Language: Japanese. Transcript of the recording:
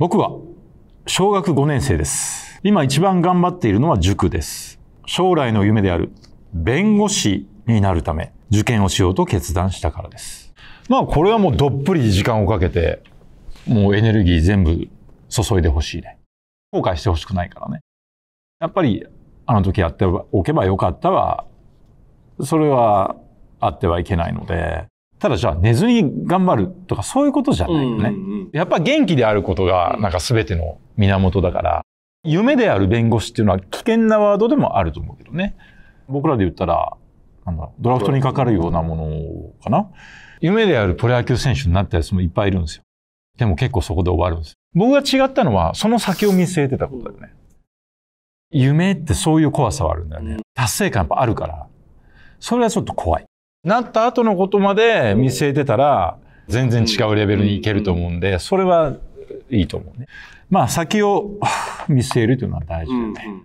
僕は小学5年生です。今一番頑張っているのは塾です。将来の夢である弁護士になるため受験をしようと決断したからです。まあこれはもうどっぷり時間をかけてもうエネルギー全部注いでほしいね。後悔してほしくないからね。やっぱりあの時やっておけばよかったはそれはあってはいけないのでただじゃあ寝ずに頑張るとかそういうことじゃないよね。うんうんうん、やっぱ元気であることがなんか全ての源だから、夢である弁護士っていうのは危険なワードでもあると思うけどね。僕らで言ったら、なんだドラフトにかかるようなものかな。夢であるプロ野球選手になったやつもいっぱいいるんですよ。でも結構そこで終わるんですよ。僕が違ったのは、その先を見据えてたことだよね。夢ってそういう怖さはあるんだよね。達成感やっぱあるから。それはちょっと怖い。なった後のことまで見据えてたら、全然違うレベルにいけると思うんで、それはいいと思うね。まあ、先を見据えるというのは大事だね。